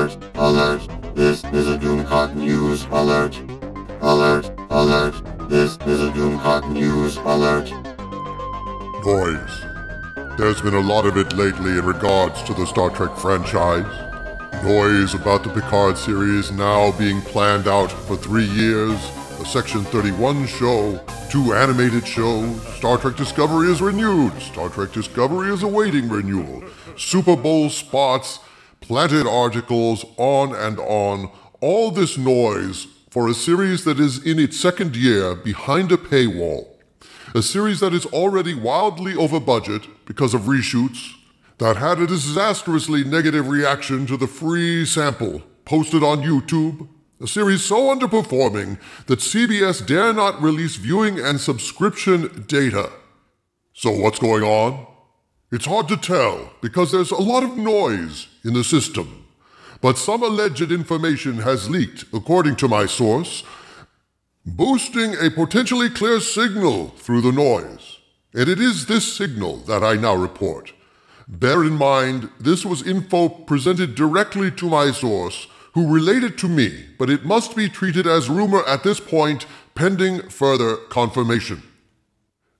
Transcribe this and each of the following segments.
Alert, alert, this is a Doomcock news alert. Alert, alert, this is a Doomcock news alert. Noise. There's been a lot of it lately in regards to the Star Trek franchise. Noise about the Picard series now being planned out for three years, a Section 31 show, two animated shows, Star Trek Discovery is renewed, Star Trek Discovery is awaiting renewal, Super Bowl spots, platted articles, on and on, all this noise for a series that is in its second year behind a paywall. A series that is already wildly over budget because of reshoots, that had a disastrously negative reaction to the free sample posted on YouTube, a series so underperforming that CBS dare not release viewing and subscription data. So, what's going on? It's hard to tell because there's a lot of noise in the system, but some alleged information has leaked, according to my source, boosting a potentially clear signal through the noise. And it is this signal that I now report. Bear in mind, this was info presented directly to my source, who related to me, but it must be treated as rumor at this point, pending further confirmation.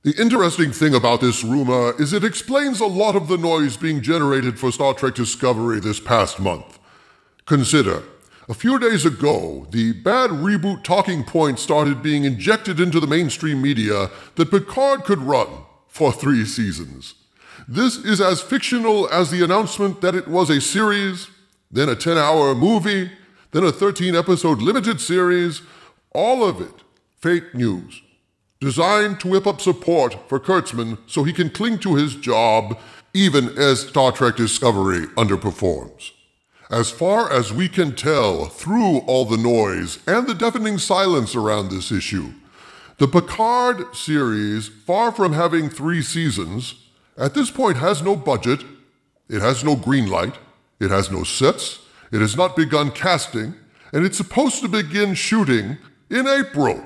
The interesting thing about this rumor is it explains a lot of the noise being generated for Star Trek Discovery this past month. Consider, a few days ago, the bad reboot talking point started being injected into the mainstream media that Picard could run for three seasons. This is as fictional as the announcement that it was a series, then a 10 hour movie, then a 13 episode limited series. All of it fake news designed to whip up support for Kurtzman so he can cling to his job even as Star Trek Discovery underperforms. As far as we can tell, through all the noise and the deafening silence around this issue, the Picard series, far from having three seasons, at this point has no budget, it has no green light, it has no sets, it has not begun casting, and it's supposed to begin shooting in April.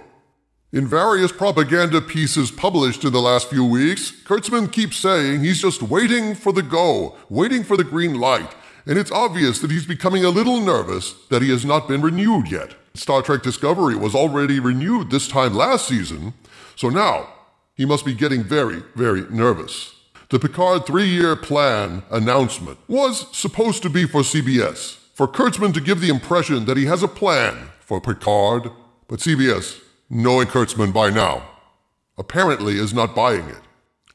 In various propaganda pieces published in the last few weeks, Kurtzman keeps saying he's just waiting for the go, waiting for the green light, and it's obvious that he's becoming a little nervous that he has not been renewed yet. Star Trek Discovery was already renewed this time last season, so now he must be getting very, very nervous. The Picard three year plan announcement was supposed to be for CBS, for Kurtzman to give the impression that he has a plan for Picard, but CBS knowing Kurtzman by now, apparently is not buying it.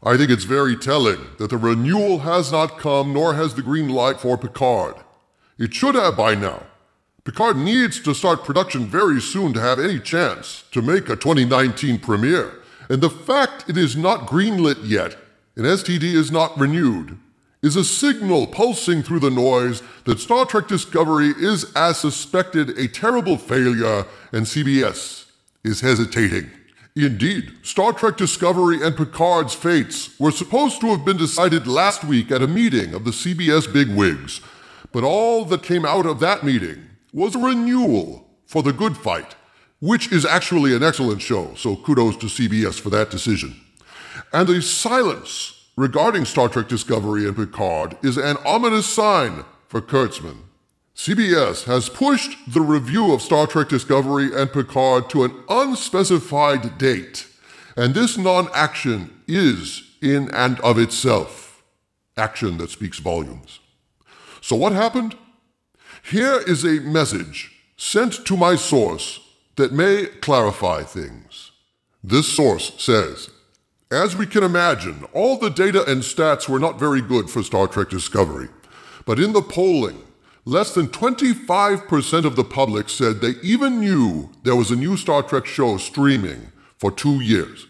I think it's very telling that the renewal has not come, nor has the green light for Picard. It should have by now. Picard needs to start production very soon to have any chance to make a 2019 premiere. And the fact it is not greenlit yet and STD is not renewed is a signal pulsing through the noise that Star Trek Discovery is, as suspected, a terrible failure and CBS is hesitating. Indeed, Star Trek Discovery and Picard's fates were supposed to have been decided last week at a meeting of the CBS bigwigs, but all that came out of that meeting was a renewal for The Good Fight, which is actually an excellent show, so kudos to CBS for that decision. And the silence regarding Star Trek Discovery and Picard is an ominous sign for Kurtzman. CBS has pushed the review of Star Trek Discovery and Picard to an unspecified date, and this non action is, in and of itself, action that speaks volumes. So, what happened? Here is a message sent to my source that may clarify things. This source says, as we can imagine, all the data and stats were not very good for Star Trek Discovery. But in the polling, Less than 25% of the public said they even knew there was a new Star Trek show streaming for two years.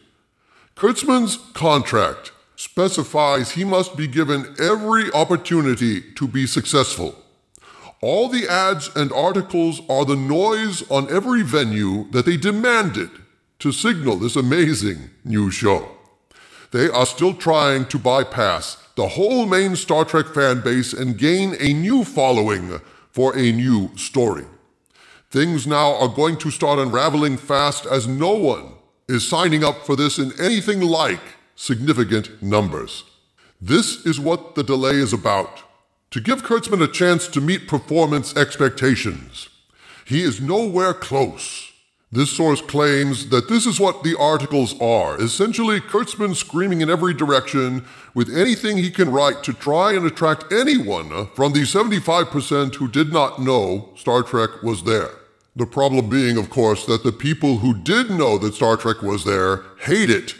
Kurtzman's contract specifies he must be given every opportunity to be successful. All the ads and articles are the noise on every venue that they demanded to signal this amazing new show. They are still trying to bypass the whole main Star Trek fan base and gain a new following for a new story. Things now are going to start unraveling fast as no one is signing up for this in anything like significant numbers. This is what the delay is about to give Kurtzman a chance to meet performance expectations. He is nowhere close. This source claims that this is what the articles are essentially, Kurtzman screaming in every direction with anything he can write to try and attract anyone from the 75% who did not know Star Trek was there. The problem being, of course, that the people who did know that Star Trek was there hate it.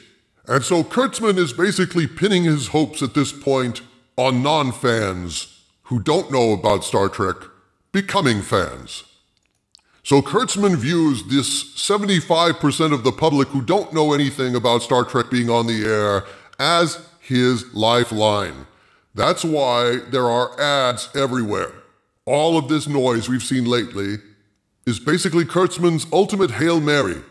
And so Kurtzman is basically pinning his hopes at this point on non fans who don't know about Star Trek becoming fans. So Kurtzman views this 75% of the public who don't know anything about Star Trek being on the air as his lifeline. That's why there are ads everywhere. All of this noise we've seen lately is basically Kurtzman's ultimate Hail Mary.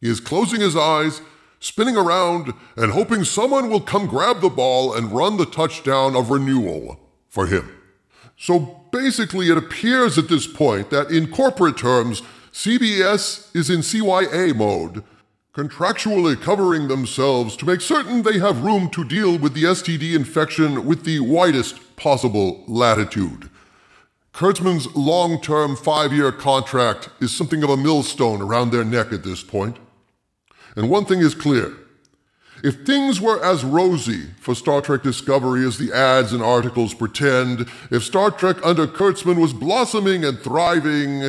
He is closing his eyes, spinning around, and hoping someone will come grab the ball and run the touchdown of renewal for him. So basically, it appears at this point that in corporate terms, CBS is in CYA mode, contractually covering themselves to make certain they have room to deal with the STD infection with the widest possible latitude. Kurtzman's long term five year contract is something of a millstone around their neck at this point. And one thing is clear if things were as rosy for Star Trek Discovery as the ads and articles pretend, if Star Trek under Kurtzman was blossoming and thriving,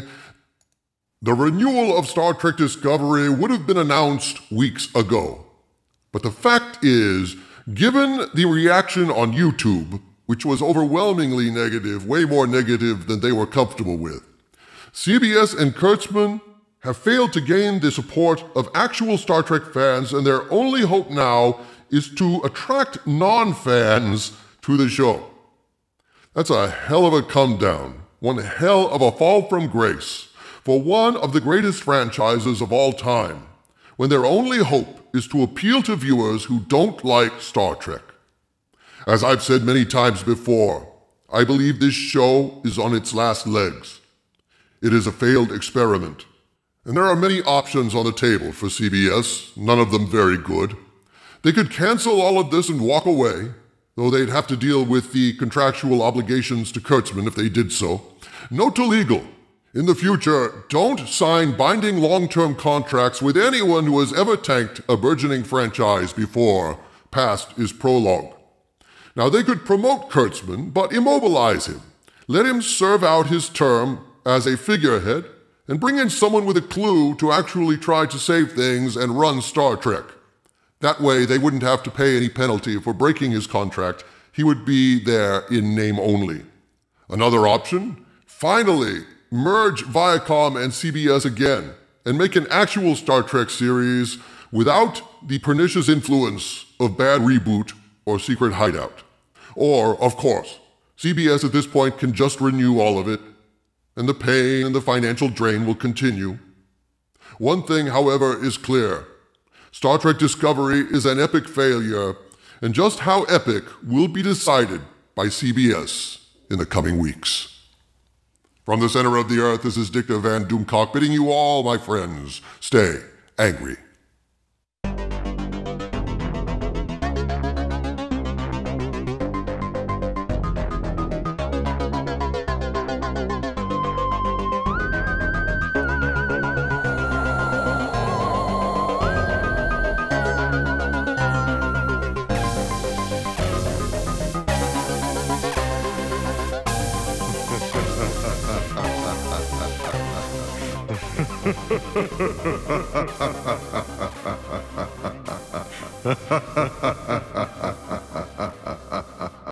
the renewal of Star Trek Discovery would have been announced weeks ago. But the fact is, given the reaction on YouTube, which was overwhelmingly negative, way more negative than they were comfortable with, CBS and Kurtzman have failed to gain the support of actual Star Trek fans, and their only hope now is to attract non fans to the show. That's a hell of a come down, one hell of a fall from grace for one of the greatest franchises of all time, when their only hope is to appeal to viewers who don't like Star Trek. As I've said many times before, I believe this show is on its last legs. It is a failed experiment. And there are many options on the table for CBS, none of them very good. They could cancel all of this and walk away, though they'd have to deal with the contractual obligations to Kurtzman if they did so. Note to legal in the future, don't sign binding long term contracts with anyone who has ever tanked a burgeoning franchise before. Past is prologue. Now, they could promote Kurtzman, but immobilize him. Let him serve out his term as a figurehead and bring in someone with a clue to actually try to save things and run Star Trek. That way, they wouldn't have to pay any penalty for breaking his contract. He would be there in name only. Another option? Finally, merge Viacom and CBS again and make an actual Star Trek series without the pernicious influence of Bad Reboot or Secret Hideout. Or, of course, CBS at this point can just renew all of it and the pain and the financial drain will continue. One thing, however, is clear Star Trek Discovery is an epic failure, and just how epic will be decided by CBS in the coming weeks. From the center of the earth, this is Dicta Van Doomcock bidding you all, my friends, stay angry. ハハハハ